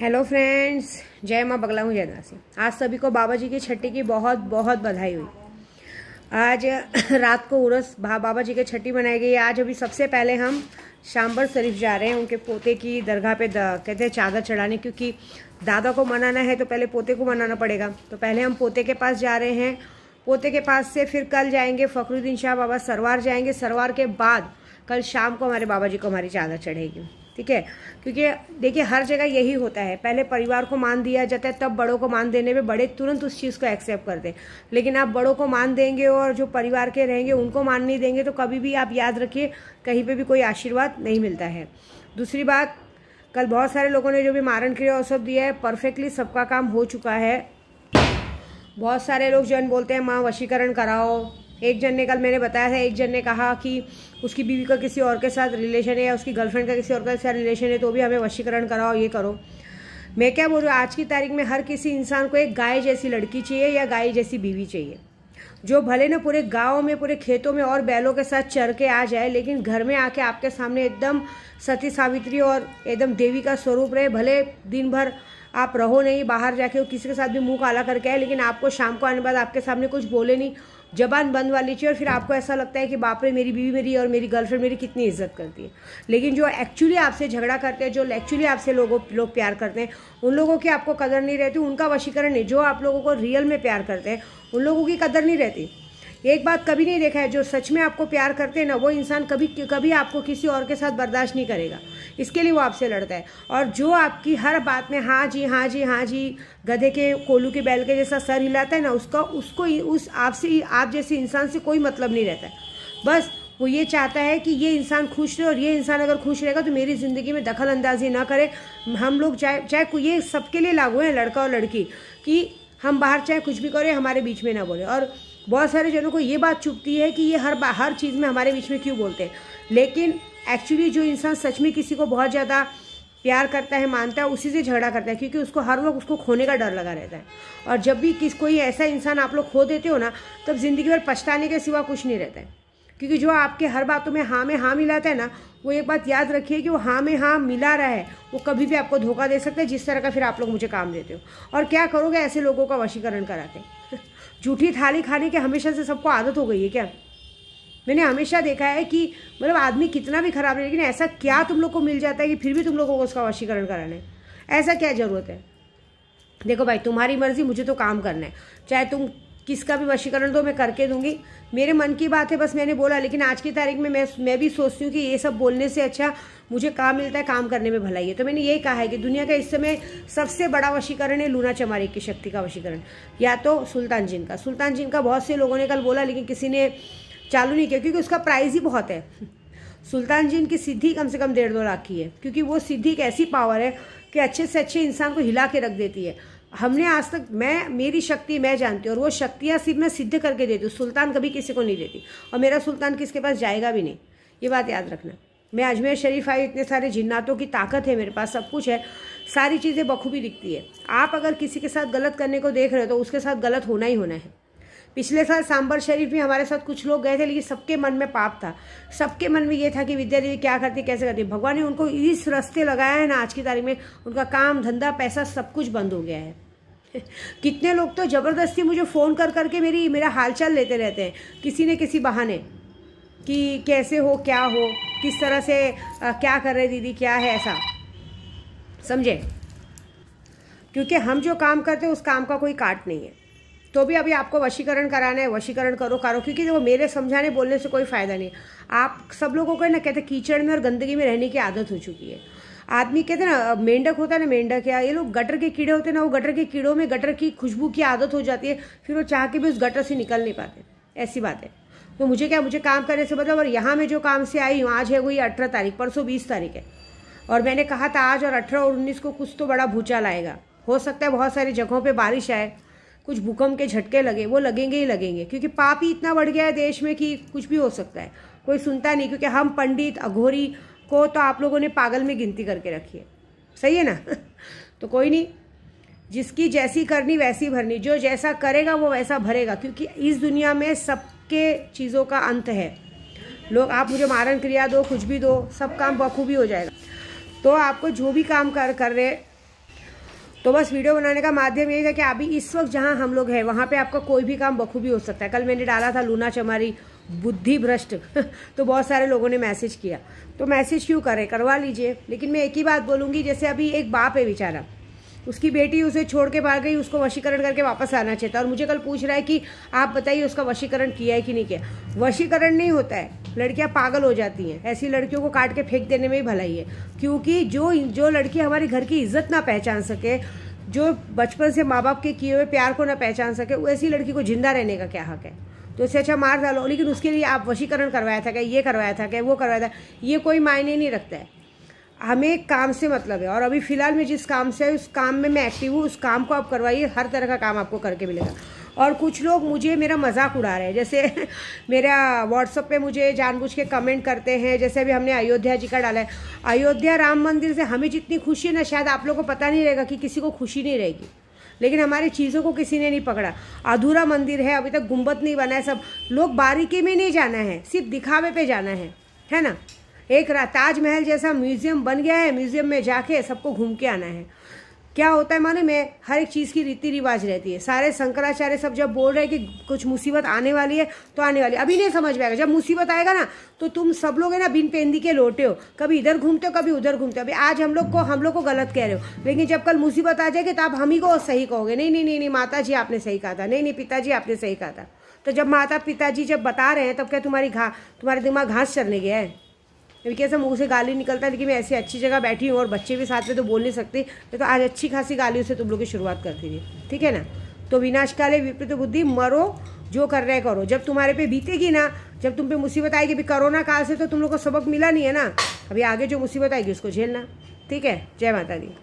hello friends जय माँ बगला हूँ जयना आज सभी को बाबा जी की छठी की बहुत बहुत बधाई हुई आज रात को उर्स बाबा जी के छठी बनाई गई आज अभी सबसे पहले हम शाम्बर शरीफ जा रहे हैं उनके पोते की दरगाह पे कहते हैं चादर चढ़ाने क्योंकि दादा को मनाना है तो पहले पोते को मनाना पड़ेगा तो पहले हम पोते के पास जा रहे हैं पोते के पास से फिर कल जाएंगे फखरुद्दीन शाह बाबा सरवार जाएंगे सरवार के बाद कल शाम को हमारे बाबा जी को हमारी चादर चढ़ेगी ठीक है क्योंकि देखिए हर जगह यही होता है पहले परिवार को मान दिया जाता है तब बड़ों को मान देने में बड़े तुरंत उस चीज़ को एक्सेप्ट करते हैं लेकिन आप बड़ों को मान देंगे और जो परिवार के रहेंगे उनको मान नहीं देंगे तो कभी भी आप याद रखिए कहीं पर भी कोई आशीर्वाद नहीं मिलता है दूसरी बात कल बहुत सारे लोगों ने जो भी मारण क्रिया सब दिया है परफेक्टली सबका काम हो चुका है बहुत सारे लोग जो बोलते हैं माँ वशीकरण कराओ एक जन ने कल मैंने बताया था एक जन ने कहा कि उसकी बीवी का किसी और के साथ रिलेशन है या उसकी गर्लफ्रेंड का किसी और के साथ रिलेशन है तो भी हमें वशीकरण कराओ ये करो मैं क्या बोल रहा हूँ आज की तारीख में हर किसी इंसान को एक गाय जैसी लड़की चाहिए या गाय जैसी बीवी चाहिए जो भले ना पूरे गाँव में पूरे खेतों में और बैलों के साथ चर के आ जाए लेकिन घर में आके आपके सामने एकदम सती सावित्री और एकदम देवी का स्वरूप रहे भले दिन भर आप रहो नहीं बाहर जाके हो किसी के साथ भी मुंह काला करके आए लेकिन आपको शाम को आने बाद आपके सामने कुछ बोले नहीं जबान बंद वाली चाहिए और फिर आपको ऐसा लगता है कि बाप रे मेरी बीवी मेरी और मेरी गर्लफ्रेंड मेरी कितनी इज्जत करती है लेकिन जो एक्चुअली आपसे झगड़ा करते हैं जो एक्चुअली आपसे लोगों लोग प्यार करते हैं उन लोगों की आपको कदर नहीं रहती उनका वशीकरण नहीं जो आप लोगों को रियल में प्यार करते हैं उन लोगों की कदर नहीं रहती एक बात कभी नहीं देखा है जो सच में आपको प्यार करते हैं ना वो इंसान कभी कभी आपको किसी और के साथ बर्दाश्त नहीं करेगा इसके लिए वो आपसे लड़ता है और जो आपकी हर बात में हाँ जी हाँ जी हाँ जी गधे के कोलू के बैल के जैसा सर हिलाता है ना उसका उसको उस आपसे आप जैसे इंसान से कोई मतलब नहीं रहता है बस वो ये चाहता है कि ये इंसान खुश रहे और ये इंसान अगर खुश रहेगा तो मेरी ज़िंदगी में दखल अंदाजी ना करे हम लोग चाहे चाहे ये सबके लिए लागू है लड़का और लड़की कि हम बाहर चाहे कुछ भी करें हमारे बीच में ना बोले और बहुत सारे जनों को ये बात चुभती है कि ये हर हर चीज़ में हमारे बीच में क्यों बोलते हैं लेकिन एक्चुअली जो इंसान सच में किसी को बहुत ज़्यादा प्यार करता है मानता है उसी से झगड़ा करता है क्योंकि उसको हर वक्त उसको खोने का डर लगा रहता है और जब भी किस कोई ऐसा इंसान आप लोग खो देते हो ना तब ज़िंदगी भर पछताने के सिवा कुछ नहीं रहता है क्योंकि जो आपके हर बातों में हाँ में हाँ मिलाता है ना वो एक बात याद रखिए कि वो हाँ में हाँ मिला रहा है वो कभी भी आपको धोखा दे सकता है जिस तरह का फिर आप लोग मुझे काम देते हो और क्या करोगे ऐसे लोगों का वशीकरण कराते हैं जूठी थाली खाने के हमेशा से सबको आदत हो गई है क्या मैंने हमेशा देखा है कि मतलब आदमी कितना भी खराब रहे लेकिन ऐसा क्या तुम लोग को मिल जाता है कि फिर भी तुम लोगों को उसका वशीकरण कराना है ऐसा क्या ज़रूरत है देखो भाई तुम्हारी मर्ज़ी मुझे तो काम करना है चाहे तुम किसका भी वशीकरण तो मैं करके दूंगी मेरे मन की बात है बस मैंने बोला लेकिन आज की तारीख में मैं मैं भी सोचती हूँ कि ये सब बोलने से अच्छा मुझे काम मिलता है काम करने में भलाई है तो मैंने यही कहा है कि दुनिया का इस समय सबसे बड़ा वशीकरण है लूना चमारी की शक्ति का वशीकरण या तो सुल्तान जिन का सुल्तान जिन का बहुत से लोगों ने कल बोला लेकिन किसी ने चालू नहीं किया क्योंकि उसका प्राइस ही बहुत है सुल्तान जिन की सिद्धि कम से कम डेढ़ दो लाख की है क्योंकि वो सिद्धि एक ऐसी पावर है कि अच्छे से अच्छे इंसान को हिला के रख देती है हमने आज तक मैं मेरी शक्ति मैं जानती हूँ और वो शक्तियाँ सिर्फ मैं सिद्ध करके देती हूँ सुल्तान कभी किसी को नहीं देती और मेरा सुल्तान किसके पास जाएगा भी नहीं ये बात याद रखना मैं अजमेर शरीफ आई इतने सारे जिन्नातों की ताकत है मेरे पास सब कुछ है सारी चीज़ें बखूबी दिखती है आप अगर किसी के साथ गलत करने को देख रहे हो तो उसके साथ गलत होना ही होना है पिछले साल सांबर शरीफ में हमारे साथ कुछ लोग गए थे लेकिन सबके मन में पाप था सबके मन में ये था कि विद्या देवी क्या करती कैसे करती भगवान ने उनको इस रास्ते लगाया है ना आज की तारीख में उनका काम धंधा पैसा सब कुछ बंद हो गया है कितने लोग तो ज़बरदस्ती मुझे फ़ोन कर करके मेरी मेरा हालचाल लेते रहते हैं किसी ने किसी बहाने कि कैसे हो क्या हो किस तरह से आ, क्या कर रहे दीदी क्या है ऐसा समझे क्योंकि हम जो काम करते हैं उस काम का कोई काट नहीं है तो भी अभी आपको वशीकरण कराना है वशीकरण करो करो क्योंकि वो मेरे समझाने बोलने से कोई फ़ायदा नहीं आप सब लोगों को ना कहते कीचड़ में और गंदगी में रहने की आदत हो चुकी है आदमी कहते ना मेंढक होता है ना मेंढक या ये लोग गटर के कीड़े होते हैं ना वो गटर के कीड़ों में गटर की खुशबू की आदत हो जाती है फिर वो चाह के भी उस गटर से निकल नहीं पाते ऐसी बात है तो मुझे क्या मुझे काम करने से मतलब और यहाँ मैं जो काम से आई हूँ आज है वही अठारह तारीख परसों बीस तारीख है और मैंने कहा था आज और अठारह और उन्नीस को कुछ तो बड़ा भूचाल आएगा हो सकता है बहुत सारी जगहों पर बारिश आए कुछ भूकंप के झटके लगे वो लगेंगे ही लगेंगे क्योंकि पाप ही इतना बढ़ गया है देश में कि कुछ भी हो सकता है कोई सुनता नहीं क्योंकि हम पंडित अघोरी को तो आप लोगों ने पागल में गिनती करके रखी है सही है ना तो कोई नहीं जिसकी जैसी करनी वैसी भरनी जो जैसा करेगा वो वैसा भरेगा क्योंकि इस दुनिया में सबके चीज़ों का अंत है लोग आप मुझे मारण क्रिया दो कुछ भी दो सब काम बखूबी हो जाएगा तो आपको जो भी काम कर कर रहे तो बस वीडियो बनाने का माध्यम यही था कि अभी इस वक्त जहाँ हम लोग हैं वहाँ पे आपका कोई भी काम बखूबी हो सकता है कल मैंने डाला था लूना चमारी बुद्धि भ्रष्ट तो बहुत सारे लोगों ने मैसेज किया तो मैसेज क्यों करें करवा लीजिए लेकिन मैं एक ही बात बोलूँगी जैसे अभी एक बाप है बेचारा उसकी बेटी उसे छोड़ के बाहर गई उसको वशीकरण करके वापस आना चाहिए था और मुझे कल पूछ रहा है कि आप बताइए उसका वशीकरण किया है कि नहीं किया वशीकरण नहीं होता है लड़कियां पागल हो जाती हैं ऐसी लड़कियों को काट के फेंक देने में ही भलाई है क्योंकि जो जो लड़की हमारे घर की इज्जत ना पहचान सके जो बचपन से माँ बाप के किए हुए प्यार को ना पहचान सके वो ऐसी लड़की को जिंदा रहने का क्या हक है तो उसे अच्छा मार डालो लेकिन उसके लिए आप वशीकरण करवाया था क्या ये करवाया था क्या वो करवाया था ये कोई मायने नहीं रखता है हमें काम से मतलब है और अभी फ़िलहाल मैं जिस काम से उस काम में मैं एक्टिव हूँ उस काम को आप करवाइए हर तरह का काम आपको करके मिलेगा और कुछ लोग मुझे मेरा मजाक उड़ा रहे हैं जैसे मेरा व्हाट्सअप पे मुझे जानबूझ के कमेंट करते हैं जैसे अभी हमने अयोध्या जी का डाला है अयोध्या राम मंदिर से हमें जितनी खुशी है ना शायद आप लोग को पता नहीं रहेगा कि किसी को खुशी नहीं रहेगी लेकिन हमारी चीज़ों को किसी ने नहीं पकड़ा अधूरा मंदिर है अभी तक गुम्बद नहीं बना है सब लोग बारीकी में नहीं जाना है सिर्फ दिखावे पर जाना है है ना एक ताजमहल जैसा म्यूजियम बन गया है म्यूजियम में जाके सबको घूम के आना है क्या होता है माने में हर एक चीज़ की रीति रिवाज रहती है सारे शंकराचार्य सब जब बोल रहे हैं कि कुछ मुसीबत आने वाली है तो आने वाली अभी नहीं समझ में आएगा जब मुसीबत आएगा ना तो तुम सब लोग है ना बिन पेंदी के लौटे हो कभी इधर घूमते हो कभी उधर घूमते हो अभी आज हम लोग को हम लोग को गलत कह रहे हो लेकिन जब कल मुसीबत आ जाएगी तो आप हम ही को सही कहोगे नहीं नहीं नहीं नहीं माता जी आपने सही कहा था नहीं नहीं पिताजी आपने सही कहा था तो जब माता पिताजी जब बता रहे हैं तब क्या तुम्हारी घा तुम्हारे दिमाग घास चलने गया है क्योंकि ऐसा मुँह से गाली निकलता है लेकिन मैं ऐसी अच्छी जगह बैठी हूँ और बच्चे भी साथ में तो बोल नहीं सकते तो आज अच्छी खासी गालियों से तुम लोग की शुरुआत कर दीजिए ठीक है ना तो विनाशकाले विपरीत बुद्धि मरो जो कर रहे करो जब तुम्हारे पे बीतेगी ना जब तुम पे मुसीबत आएगी अभी कोरोना काल से तो तुम लोग को सबक मिला नहीं है ना अभी आगे जो मुसीबत आएगी उसको झेलना ठीक है जय माता दी